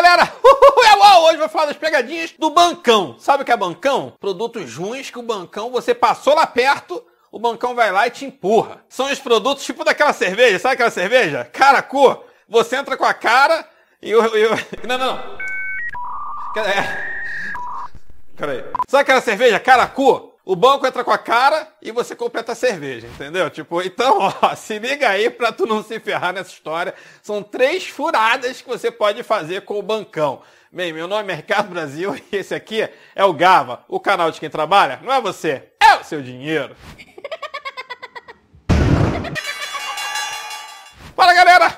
galera! é uau! Hoje vou falar das pegadinhas do bancão. Sabe o que é bancão? Produtos ruins que o bancão, você passou lá perto, o bancão vai lá e te empurra. São os produtos tipo daquela cerveja, sabe aquela cerveja? Cara, Você entra com a cara e eu. eu... Não, não, não. É... Peraí. Sabe aquela cerveja, cara, o banco entra com a cara e você completa a cerveja, entendeu? Tipo, então, ó, se liga aí pra tu não se ferrar nessa história. São três furadas que você pode fazer com o bancão. Bem, meu nome é Mercado Brasil e esse aqui é o Gava, o canal de quem trabalha. Não é você, é o seu dinheiro. Fala, galera!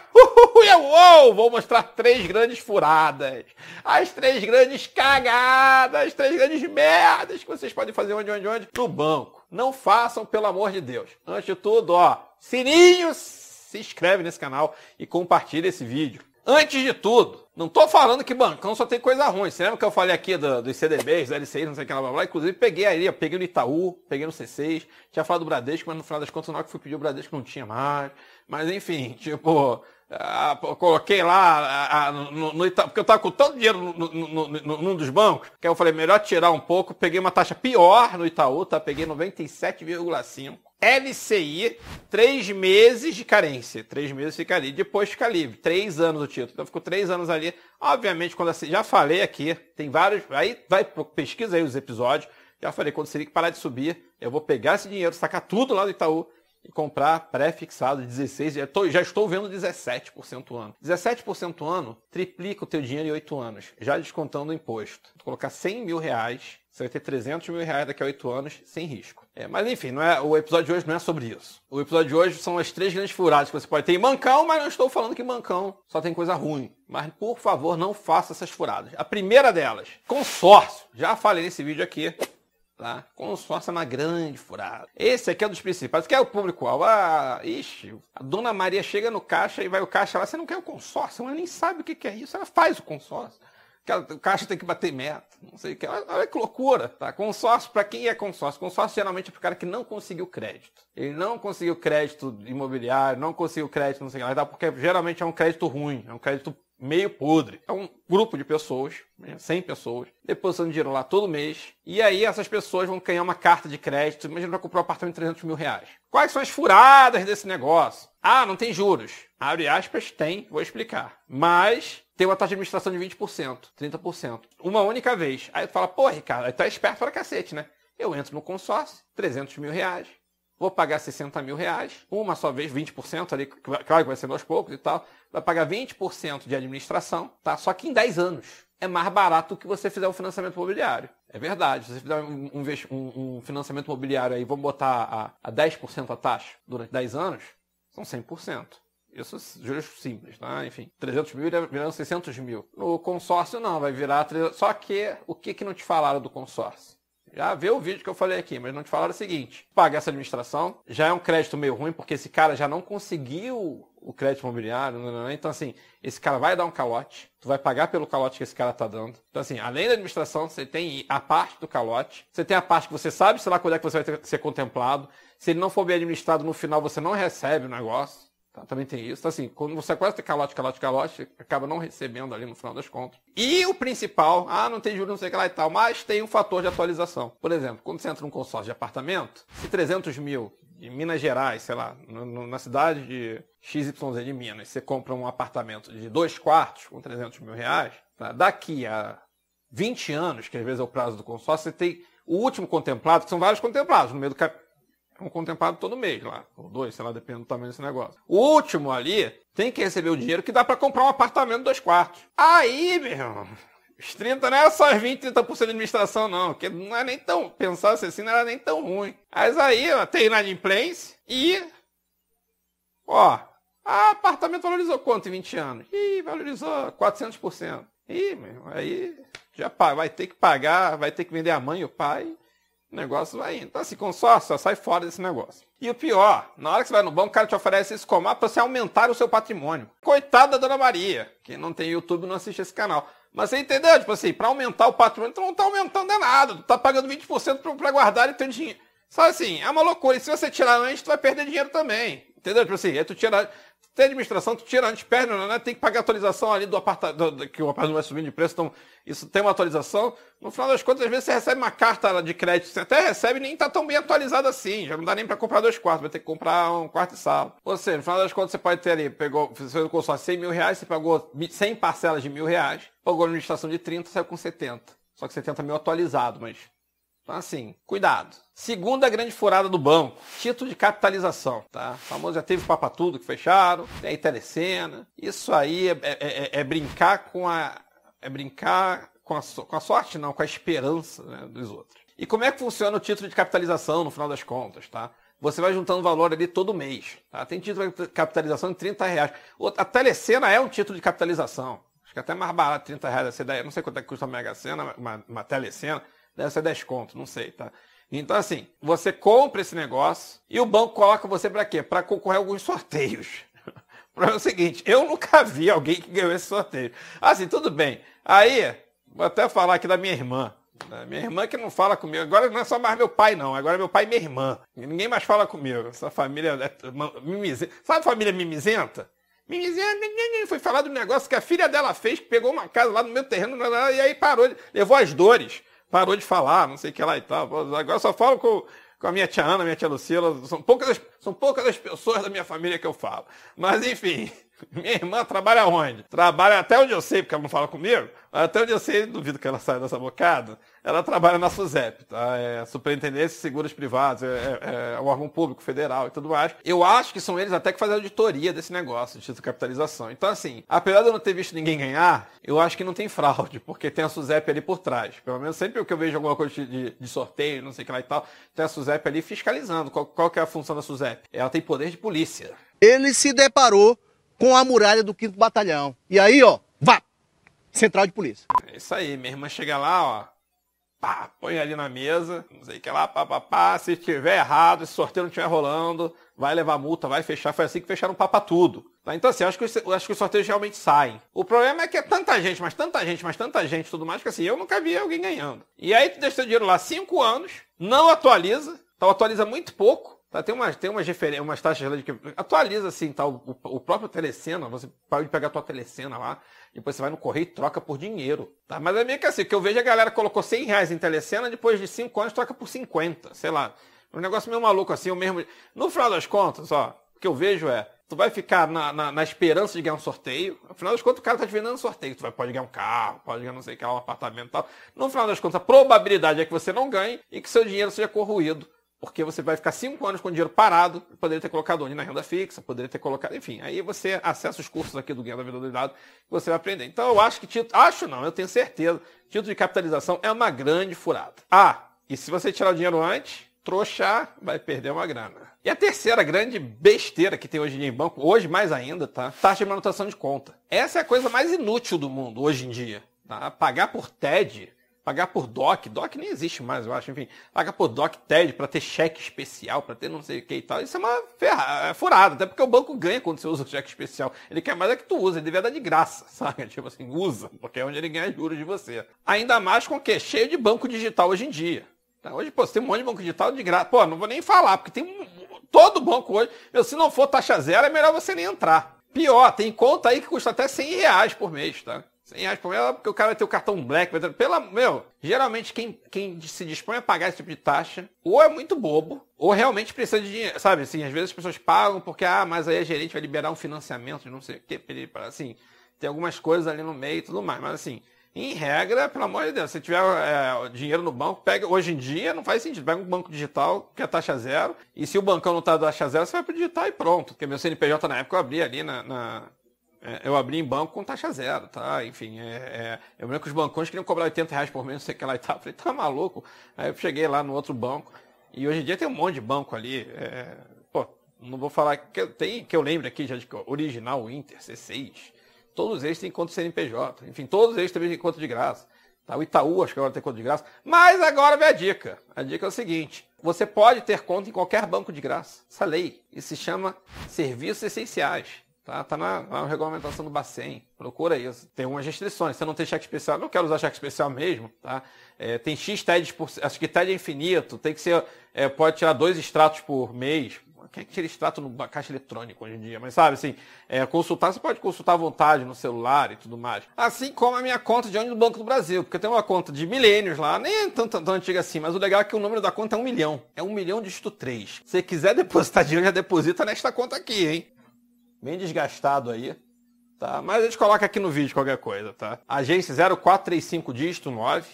eu Uou, vou mostrar três grandes furadas, as três grandes cagadas, as três grandes merdas que vocês podem fazer onde, onde, onde? No banco. Não façam, pelo amor de Deus. Antes de tudo, ó, sininho, se inscreve nesse canal e compartilha esse vídeo. Antes de tudo, não estou falando que bancão só tem coisa ruim. Você lembra que eu falei aqui do, dos CDBs, do LCIs, não sei o que lá, blá, blá. Inclusive, peguei ali, ó, peguei no Itaú, peguei no C6, tinha falado do Bradesco, mas no final das contas, na hora que fui pedir o Bradesco, não tinha mais. Mas, enfim, tipo, ah, coloquei lá ah, ah no, no Itaú, porque eu estava com tanto dinheiro no, no, no, num dos bancos, que eu falei, melhor tirar um pouco, peguei uma taxa pior no Itaú, tá? Peguei 97,5. LCI, três meses de carência. Três meses fica ali, depois fica livre. Três anos o título. Então ficou três anos ali. Obviamente, quando assim, já falei aqui, tem vários. Aí vai, pesquisa aí os episódios. Já falei, quando o Selic parar de subir, eu vou pegar esse dinheiro, sacar tudo lá do Itaú e comprar pré-fixado 16, já, tô, já estou vendo 17% ano. 17% ano triplica o teu dinheiro em oito anos, já descontando o imposto. Tu colocar 100 mil reais você vai ter 300 mil reais daqui a 8 anos, sem risco. É, mas enfim, não é, o episódio de hoje não é sobre isso. O episódio de hoje são as três grandes furadas que você pode ter em mancão, mas não estou falando que mancão só tem coisa ruim. Mas, por favor, não faça essas furadas. A primeira delas, consórcio. Já falei nesse vídeo aqui. Tá? Consórcio é uma grande furada. Esse aqui é um dos principais. Que é o público-alvo. Ah, ixi, a dona Maria chega no caixa e vai o caixa lá. Você não quer o consórcio? Ela nem sabe o que é isso. Ela faz o consórcio que o caixa tem que bater meta, não sei o que. Olha que loucura, tá? Consórcio, para quem é consórcio? Consórcio geralmente é pro cara que não conseguiu crédito. Ele não conseguiu crédito imobiliário, não conseguiu crédito, não sei o que lá, porque geralmente é um crédito ruim, é um crédito meio podre. É um grupo de pessoas, 100 né, pessoas, depositando dinheiro lá todo mês. E aí essas pessoas vão ganhar uma carta de crédito. Imagina, para comprar um apartamento de 300 mil reais. Quais são as furadas desse negócio? Ah, não tem juros. Abre aspas, tem, vou explicar. Mas tem uma taxa de administração de 20%, 30%. Uma única vez. Aí tu fala, pô, Ricardo, aí tá esperto para cacete, né? Eu entro no consórcio, 300 mil reais vou pagar 60 mil reais, uma só vez, 20% ali, claro que vai ser aos poucos e tal, vai pagar 20% de administração, tá? Só que em 10 anos é mais barato que você fizer um financiamento imobiliário. É verdade. Se você fizer um, um, um financiamento imobiliário aí, vamos botar a, a 10% a taxa durante 10 anos, são 100%. Isso juros simples, tá? Enfim, 300 mil virando 600 mil. No consórcio não, vai virar... Só que o que, que não te falaram do consórcio? Já vê o vídeo que eu falei aqui, mas não te falaram o seguinte: paga essa administração, já é um crédito meio ruim, porque esse cara já não conseguiu o crédito imobiliário, não, não, não. então assim, esse cara vai dar um calote, tu vai pagar pelo calote que esse cara tá dando. Então assim, além da administração, você tem a parte do calote, você tem a parte que você sabe, sei lá, quando é que você vai ter, ser contemplado. Se ele não for bem administrado, no final você não recebe o negócio. Tá, também tem isso. Então, assim, quando você tem calote, calote, calote, acaba não recebendo ali no final das contas. E o principal, ah, não tem juros, não sei o que lá e tal, mas tem um fator de atualização. Por exemplo, quando você entra num consórcio de apartamento, se 300 mil em Minas Gerais, sei lá, no, no, na cidade de XYZ de Minas, você compra um apartamento de dois quartos com 300 mil reais, tá? daqui a 20 anos, que às vezes é o prazo do consórcio, você tem o último contemplado, que são vários contemplados no meio do caminho um contemplado todo mês lá, ou dois, sei lá, depende do tamanho desse negócio. O último ali tem que receber o dinheiro que dá para comprar um apartamento dois quartos. Aí, meu irmão, os 30 não é só 20, 30% de administração, não. Porque não é nem tão. Pensar assim não era nem tão ruim. Mas aí, ó, tem inadimplência e. Ó, apartamento valorizou quanto em 20 anos? Ih, valorizou 400%. Ih, meu, aí já vai ter que pagar, vai ter que vender a mãe e o pai o negócio vai indo. Então, assim, consórcio, sai fora desse negócio. E o pior, na hora que você vai no banco, o cara te oferece esse comar para você aumentar o seu patrimônio. Coitada da Dona Maria. Quem não tem YouTube não assiste esse canal. Mas você entendeu? Tipo assim, para aumentar o patrimônio, tu então não tá aumentando é nada. Tu tá pagando 20% para guardar e ter dinheiro. Só assim, é uma loucura. E se você tirar antes, tu vai perder dinheiro também. Entendeu? Tipo assim, aí tu tira tem administração, tu tira antes, perde, né? tem que pagar a atualização ali do apartamento, que o apartamento vai subindo de preço, então isso tem uma atualização. No final das contas, às vezes você recebe uma carta de crédito, você até recebe nem tá tão bem atualizado assim, já não dá nem para comprar dois quartos, vai ter que comprar um quarto e sala. Ou seja, no final das contas, você pode ter ali, pegou, você fez o consórcio 100 mil reais, você pagou 100 parcelas de mil reais, pagou a administração de 30, saiu com 70. Só que 70 mil atualizado, mas então, assim, cuidado. Segunda grande furada do banco, título de capitalização, tá? O famoso já teve Papa Tudo que fecharam, tem Telecena. Isso aí é, é, é, é, é brincar com a... É brincar com a, com a sorte, não, com a esperança né, dos outros. E como é que funciona o título de capitalização no final das contas, tá? Você vai juntando valor ali todo mês. Tá? Tem título de capitalização de 30 reais. A Telecena é um título de capitalização. Acho que é até mais barato, 30 reais. Essa ideia. Não sei quanto é que custa a Mega Sena, uma, uma Telecena. Deve ser desconto, não sei, tá? Então, assim, você compra esse negócio e o banco coloca você para quê? Para concorrer a alguns sorteios. o problema é o seguinte, eu nunca vi alguém que ganhou esse sorteio. Assim, tudo bem. Aí, vou até falar aqui da minha irmã. Minha irmã que não fala comigo. Agora não é só mais meu pai, não. Agora é meu pai e minha irmã. Ninguém mais fala comigo. Essa família é mimizenta. Sabe família mimizenta? Mimizenta foi falar do negócio que a filha dela fez, que pegou uma casa lá no meu terreno e aí parou, levou as dores parou de falar, não sei o que lá e tal. Agora só falo com, com a minha tia Ana, minha tia Lucila. São poucas, são poucas as pessoas da minha família que eu falo. Mas, enfim. Minha irmã trabalha onde? Trabalha até onde eu sei, porque ela não fala comigo. Até onde eu sei, duvido que ela saia dessa bocada. Ela trabalha na SUSEP, tá? É Superintendência de Seguros Privados, é, é, é, é, um órgão público federal e tudo mais. Eu acho que são eles até que fazem auditoria desse negócio de capitalização. Então, assim, apesar de eu não ter visto ninguém ganhar, eu acho que não tem fraude, porque tem a SUSEP ali por trás. Pelo menos sempre que eu vejo alguma coisa de, de sorteio, não sei o que lá e tal, tem a SUSEP ali fiscalizando. Qual, qual que é a função da SUSEP? Ela tem poder de polícia. Ele se deparou com a muralha do 5 Batalhão. E aí, ó, vá! Central de Polícia. É isso aí, minha irmã chega lá, ó, pá, põe ali na mesa, não sei o que lá, pá, pá, pá, se tiver errado, se o sorteio não estiver rolando, vai levar multa, vai fechar, foi assim que fecharam papa tudo. Tá? Então assim, acho que, os, acho que os sorteios realmente saem. O problema é que é tanta gente, mas tanta gente, mas tanta gente, tudo mais, que assim, eu nunca vi alguém ganhando. E aí tu deixa o dinheiro lá 5 anos, não atualiza, então atualiza muito pouco, Tá, tem umas, tem umas, referências, umas taxas de que atualiza assim, tá? O, o próprio telecena, você para de pegar a tua telecena lá, depois você vai no correio e troca por dinheiro, tá? Mas é meio que assim, que eu vejo é a galera colocou 100 reais em telecena, depois de 5 anos troca por 50, sei lá. Um negócio meio maluco assim, o mesmo. No final das contas, ó, o que eu vejo é, tu vai ficar na, na, na esperança de ganhar um sorteio, no final das contas o cara tá te vendendo um sorteio, tu vai, pode ganhar um carro, pode ganhar não sei o que, um apartamento e tal. No final das contas, a probabilidade é que você não ganhe e que seu dinheiro seja corroído porque você vai ficar cinco anos com o dinheiro parado, poderia ter colocado onde? Na renda fixa, poderia ter colocado, enfim. Aí você acessa os cursos aqui do Guia da Vida do Dado, que você vai aprender. Então eu acho que título, acho não, eu tenho certeza, título de capitalização é uma grande furada. Ah, e se você tirar o dinheiro antes, trouxa vai perder uma grana. E a terceira grande besteira que tem hoje em dia em banco, hoje mais ainda, tá? Taxa de manutenção de conta. Essa é a coisa mais inútil do mundo hoje em dia. Tá? Pagar por TED pagar por DOC, DOC nem existe mais, eu acho, enfim, pagar por DOC TED para ter cheque especial, para ter não sei o que e tal, isso é uma ferra, é furada, até porque o banco ganha quando você usa o cheque especial, ele quer mais é que tu usa, ele devia dar de graça, sabe, tipo assim, usa, porque é onde ele ganha juros de você. Ainda mais com o que? Cheio de banco digital hoje em dia. Então, hoje, pô, você tem um monte de banco digital de graça, pô, não vou nem falar, porque tem um, todo banco hoje, se não for taxa zero, é melhor você nem entrar. Pior, tem conta aí que custa até 100 reais por mês, tá? 100 reais por mês, é porque o cara vai ter o cartão black. pelo Pela... Meu, geralmente quem, quem se dispõe a pagar esse tipo de taxa, ou é muito bobo, ou realmente precisa de dinheiro, sabe? Assim, às vezes as pessoas pagam porque, ah, mas aí a gerente vai liberar um financiamento não sei o que, assim, tem algumas coisas ali no meio e tudo mais, mas assim... Em regra, pelo amor de Deus, se tiver é, dinheiro no banco, pega. Hoje em dia não faz sentido. Pega um banco digital que é taxa zero. E se o bancão não tá da taxa zero, você vai para o digital e pronto. Porque meu CNPJ na época eu abri ali na, na é, eu abri em banco com taxa zero, tá? Enfim, é, é, eu lembro que os bancões queriam cobrar 80 reais por mês, não sei o que lá e tal. Falei, tá maluco? Aí eu cheguei lá no outro banco, e hoje em dia tem um monte de banco ali. É, pô, não vou falar. Que, tem que eu lembro aqui já de original, Inter, C6. Todos eles têm conta CNPJ. Enfim, todos eles também têm conta de graça. Tá? O Itaú, acho que agora tem conta de graça. Mas agora vem a dica. A dica é o seguinte: você pode ter conta em qualquer banco de graça. Essa lei. Isso se chama serviços essenciais. Tá, tá na, na, regulamentação do Bacen, procura isso. Tem umas restrições, você não tem cheque especial, não quero usar cheque especial mesmo, tá? É, tem X TEDs por, acho que TED é infinito, tem que ser, é, pode tirar dois extratos por mês. Quem é que tira extrato no caixa eletrônica hoje em dia? Mas sabe, assim, é, consultar, você pode consultar à vontade no celular e tudo mais. Assim como a minha conta de onde do Banco do Brasil, porque eu tenho uma conta de milênios lá, nem é tão, tão, tão, antiga assim, mas o legal é que o número da conta é um milhão. É um milhão disto três. Se quiser depositar dinheiro, já deposita nesta conta aqui, hein? bem desgastado aí. Tá? Mas a gente coloca aqui no vídeo qualquer coisa, tá? Agência 0435 dígito 9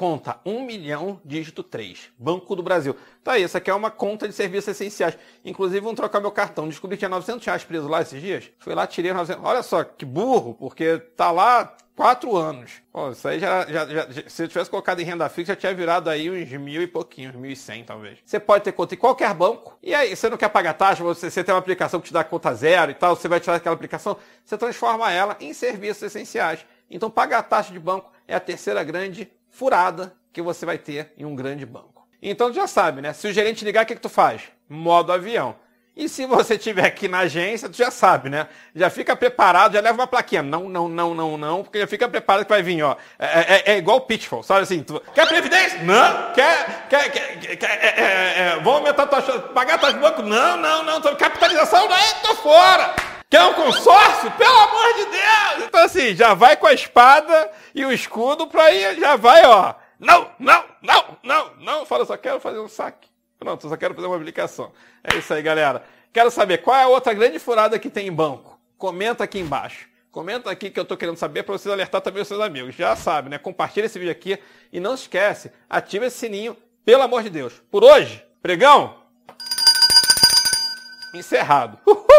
Conta 1 milhão, dígito 3. Banco do Brasil. Tá aí, essa aqui é uma conta de serviços essenciais. Inclusive, vão trocar meu cartão. Descobri que tinha 900 reais preso lá esses dias. Fui lá, tirei 900. Olha só, que burro, porque tá lá quatro anos. Pô, isso aí já, já, já, Se eu tivesse colocado em renda fixa, já tinha virado aí uns mil e pouquinho, uns mil e cem, talvez. Você pode ter conta em qualquer banco. E aí, você não quer pagar taxa, você, você tem uma aplicação que te dá conta zero e tal, você vai tirar aquela aplicação, você transforma ela em serviços essenciais. Então, pagar a taxa de banco é a terceira grande furada que você vai ter em um grande banco. Então tu já sabe, né? Se o gerente ligar, o que, que tu faz? Modo avião. E se você tiver aqui na agência, tu já sabe, né? Já fica preparado, já leva uma plaquinha. Não, não, não, não, não, porque já fica preparado que vai vir, ó. É, é, é, é igual pitfall, sabe assim? Tu... quer previdência? Não. Quer, quer, quer, quer é, é, é, vão aumentar tua... pagar tuas bancos? Não, não, não. Capitalização? Não, tô fora. Quer é um consórcio? Pelo amor de Deus! Então assim, já vai com a espada e o escudo para ir, já vai, ó. Não, não, não, não, não. Fala, só quero fazer um saque. Pronto, só quero fazer uma aplicação. É isso aí, galera. Quero saber qual é a outra grande furada que tem em banco. Comenta aqui embaixo. Comenta aqui que eu tô querendo saber para vocês alertar também os seus amigos. Já sabe, né? Compartilha esse vídeo aqui e não esquece, ativa esse sininho, pelo amor de Deus. Por hoje, pregão encerrado. Uhul.